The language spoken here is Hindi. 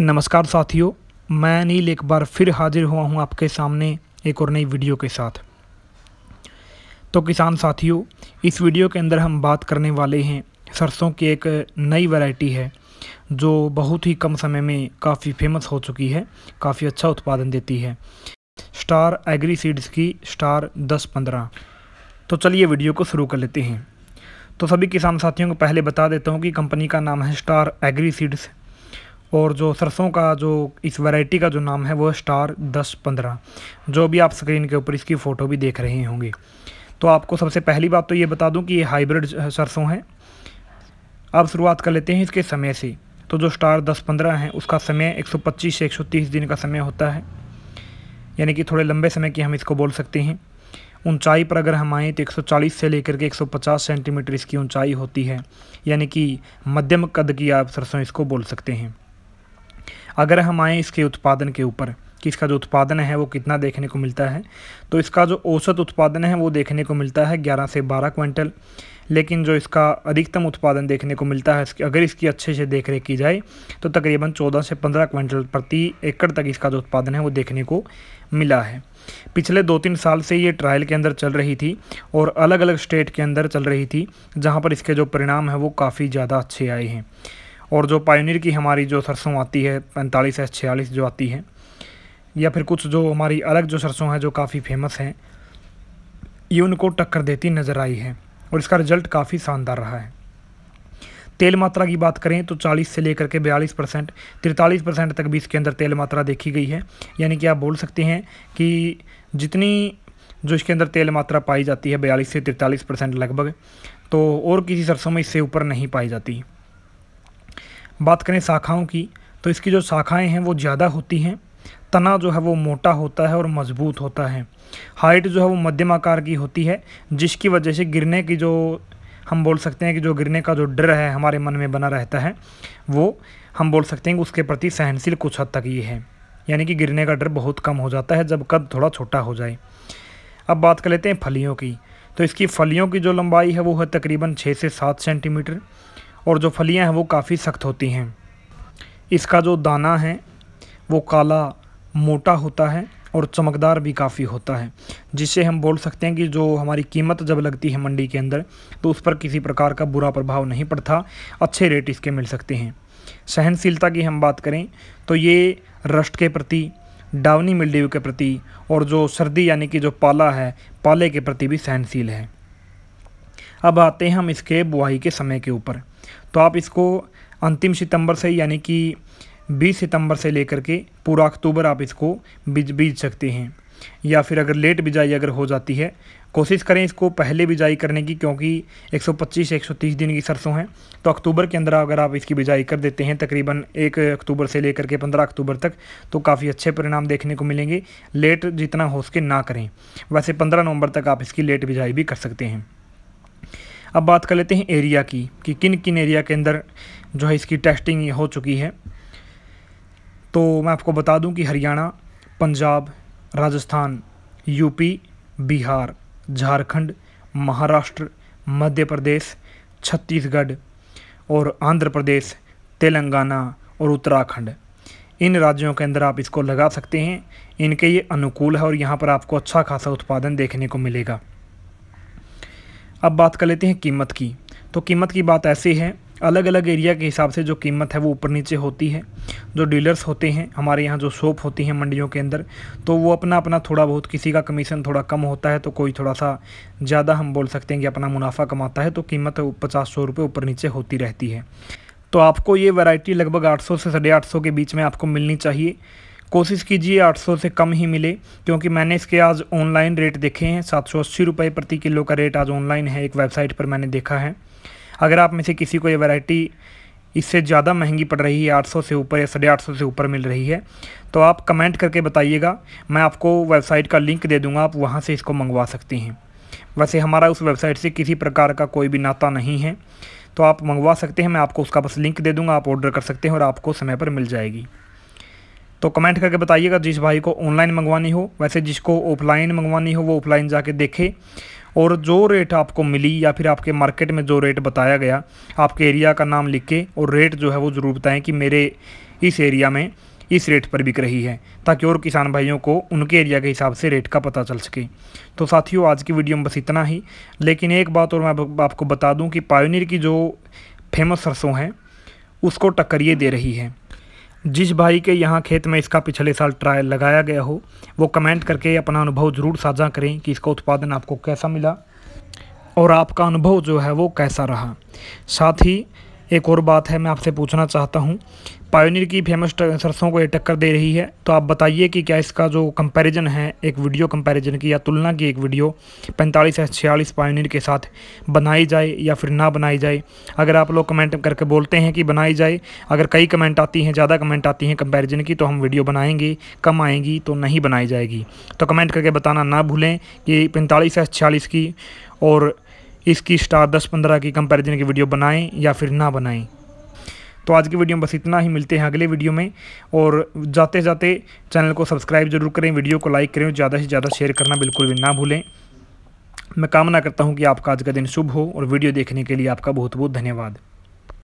नमस्कार साथियों मैं नील एक बार फिर हाजिर हुआ हूं आपके सामने एक और नई वीडियो के साथ तो किसान साथियों इस वीडियो के अंदर हम बात करने वाले हैं सरसों की एक नई वैरायटी है जो बहुत ही कम समय में काफ़ी फेमस हो चुकी है काफ़ी अच्छा उत्पादन देती है स्टार एग्री सीड्स की स्टार दस पंद्रह तो चलिए वीडियो को शुरू कर लेते हैं तो सभी किसान साथियों को पहले बता देता हूँ कि कंपनी का नाम है स्टार एग्री सीड्स और जो सरसों का जो इस वैरायटी का जो नाम है वो स्टार दस पंद्रह जो भी आप स्क्रीन के ऊपर इसकी फ़ोटो भी देख रहे होंगे तो आपको सबसे पहली बात तो ये बता दूं कि ये हाइब्रिड सरसों हैं अब शुरुआत कर लेते हैं इसके समय से तो जो स्टार दस पंद्रह हैं उसका समय एक से एक दिन का समय होता है यानी कि थोड़े लंबे समय की हम इसको बोल सकते हैं ऊंचाई पर अगर हम आएँ तो 140 से लेकर के 150 सेंटीमीटर इसकी ऊंचाई होती है यानी कि मध्यम कद की आप सरसों इसको बोल सकते हैं अगर हम आएँ इसके उत्पादन के ऊपर कि इसका जो उत्पादन है वो कितना देखने को मिलता है तो इसका जो औसत उत्पादन है वो देखने को मिलता है 11 से 12 क्विंटल लेकिन जो इसका अधिकतम उत्पादन देखने को मिलता है अगर इसकी अच्छे से देख रेख की जाए तो तकरीबन 14 से 15 क्विंटल प्रति एकड़ तक इसका जो उत्पादन है वो देखने को मिला है पिछले दो तीन साल से ये ट्रायल के अंदर चल रही थी और अलग अलग स्टेट के अंदर चल रही थी जहाँ पर इसके जो परिणाम है वो काफ़ी ज़्यादा अच्छे आए हैं और जो पायोनियर की हमारी जो सरसों आती है पैंतालीस एस छियालीस जो आती है या फिर कुछ जो हमारी अलग जो सरसों हैं जो काफ़ी फेमस हैं ये उनको टक्कर देती नज़र आई है और इसका रिज़ल्ट काफ़ी शानदार रहा है तेल मात्रा की बात करें तो 40 से लेकर के 42 परसेंट तिरतालीस परसेंट तक भी इसके अंदर तेल मात्रा देखी गई है यानी कि आप बोल सकते हैं कि जितनी जो इसके अंदर तेल मात्रा पाई जाती है बयालीस से तिरतालीस परसेंट लगभग तो और किसी सरसों में इससे ऊपर नहीं पाई जाती बात करें शाखाओं की तो इसकी जो शाखाएं हैं वो ज़्यादा होती हैं तना जो है वो मोटा होता है और मजबूत होता है हाइट जो है वो मध्यम आकार की होती है जिसकी वजह से गिरने की जो हम बोल सकते हैं कि जो गिरने का जो डर है हमारे मन में बना रहता है वो हम बोल सकते हैं कि उसके प्रति सहनशील कुछ हद तक ये है यानी कि गिरने का डर बहुत कम हो जाता है जब कद थोड़ा छोटा हो जाए अब बात कर लेते हैं फलियों की तो इसकी फलियों की जो लंबाई है वो है तकरीबन छः से सात सेंटीमीटर और जो फलियां हैं वो काफ़ी सख्त होती हैं इसका जो दाना है वो काला मोटा होता है और चमकदार भी काफ़ी होता है जिससे हम बोल सकते हैं कि जो हमारी कीमत जब लगती है मंडी के अंदर तो उस पर किसी प्रकार का बुरा प्रभाव नहीं पड़ता अच्छे रेट इसके मिल सकते हैं सहनशीलता की हम बात करें तो ये रष्ट के प्रति डावनी मिल्ड्यू के प्रति और जो सर्दी यानी कि जो पाला है पाले के प्रति भी सहनशील है अब आते हैं हम इसके बुआई के समय के ऊपर तो आप इसको अंतिम सितंबर से यानी कि 20 सितंबर से लेकर के पूरा अक्टूबर आप इसको बीज बीज सकते हैं या फिर अगर लेट बिजाई अगर हो जाती है कोशिश करें इसको पहले बिजाई करने की क्योंकि 125 से 130 दिन की सरसों हैं तो अक्टूबर के अंदर अगर आप इसकी बिजाई कर देते हैं तकरीबन एक अक्टूबर से लेकर के 15 अक्टूबर तक तो काफ़ी अच्छे परिणाम देखने को मिलेंगे लेट जितना हो सके ना करें वैसे 15 नवंबर तक आप इसकी लेट बिजाई भी कर सकते हैं अब बात कर लेते हैं एरिया की कि किन किन एरिया के अंदर जो है इसकी टेस्टिंग हो चुकी है तो मैं आपको बता दूं कि हरियाणा पंजाब राजस्थान यूपी बिहार झारखंड महाराष्ट्र मध्य प्रदेश छत्तीसगढ़ और आंध्र प्रदेश तेलंगाना और उत्तराखंड इन राज्यों के अंदर आप इसको लगा सकते हैं इनके ये अनुकूल है और यहाँ पर आपको अच्छा खासा उत्पादन देखने को मिलेगा अब बात कर लेते हैं कीमत की तो कीमत की बात ऐसी है अलग अलग एरिया के हिसाब से जो कीमत है वो ऊपर नीचे होती है जो डीलर्स होते हैं हमारे यहाँ जो शॉप होती हैं मंडियों के अंदर तो वो अपना अपना थोड़ा बहुत किसी का कमीशन थोड़ा कम होता है तो कोई थोड़ा सा ज़्यादा हम बोल सकते हैं कि अपना मुनाफा कमाता है तो कीमत पचास सौ रुपये ऊपर नीचे होती रहती है तो आपको ये वैरायटी लगभग सौ से साढ़े आठ के बीच में आपको मिलनी चाहिए कोशिश कीजिए 800 से कम ही मिले क्योंकि मैंने इसके आज ऑनलाइन रेट देखे हैं सात सौ अस्सी रुपये प्रति किलो का रेट आज ऑनलाइन है एक वेबसाइट पर मैंने देखा है अगर आप में से किसी को ये वैरायटी इससे ज़्यादा महंगी पड़ रही है 800 से ऊपर या साढ़े आठ से ऊपर मिल रही है तो आप कमेंट करके बताइएगा मैं आपको वेबसाइट का लिंक दे दूँगा आप वहाँ से इसको मंगवा सकती हैं वैसे हमारा उस वेबसाइट से किसी प्रकार का कोई भी नाता नहीं है तो आप मंगवा सकते हैं मैं आपको उसका बस लिंक दे दूँगा आप ऑर्डर कर सकते हैं और आपको समय पर मिल जाएगी तो कमेंट करके बताइएगा जिस भाई को ऑनलाइन मंगवानी हो वैसे जिसको ऑफलाइन मंगवानी हो वो ऑफलाइन जाके देखे और जो रेट आपको मिली या फिर आपके मार्केट में जो रेट बताया गया आपके एरिया का नाम लिख के और रेट जो है वो ज़रूर बताएं कि मेरे इस एरिया में इस रेट पर बिक रही है ताकि और किसान भाइयों को उनके एरिया के हिसाब से रेट का पता चल सके तो साथियों आज की वीडियो में बस इतना ही लेकिन एक बात और मैं आपको बता दूँ कि पायोनियर की जो फेमस सरसों हैं उसको टक्कर ये दे रही है जिस भाई के यहाँ खेत में इसका पिछले साल ट्रायल लगाया गया हो वो कमेंट करके अपना अनुभव ज़रूर साझा करें कि इसका उत्पादन आपको कैसा मिला और आपका अनुभव जो है वो कैसा रहा साथ ही एक और बात है मैं आपसे पूछना चाहता हूँ पायोनियर की फेमस सरसों को ये टक्कर दे रही है तो आप बताइए कि क्या इसका जो कंपैरिजन है एक वीडियो कंपैरिजन की या तुलना की एक वीडियो 45 या छियालीस पायोनियर के साथ बनाई जाए या फिर ना बनाई जाए अगर आप लोग कमेंट करके बोलते हैं कि बनाई जाए अगर कई कमेंट आती हैं ज़्यादा कमेंट आती हैं कंपेरिजन की तो हम वीडियो बनाएंगे कम आएंगी तो नहीं बनाई जाएगी तो कमेंट करके बताना ना भूलें कि पैंतालीस या छियालीस की और इसकी स्टार दस पंद्रह की कंपेरिजन की वीडियो बनाएँ या फिर ना बनाएँ तो आज की वीडियो में बस इतना ही मिलते हैं अगले वीडियो में और जाते जाते चैनल को सब्सक्राइब जरूर करें वीडियो को लाइक करें ज़्यादा से ज़्यादा शेयर करना बिल्कुल भी ना भूलें मैं कामना करता हूँ कि आपका आज का दिन शुभ हो और वीडियो देखने के लिए आपका बहुत बहुत धन्यवाद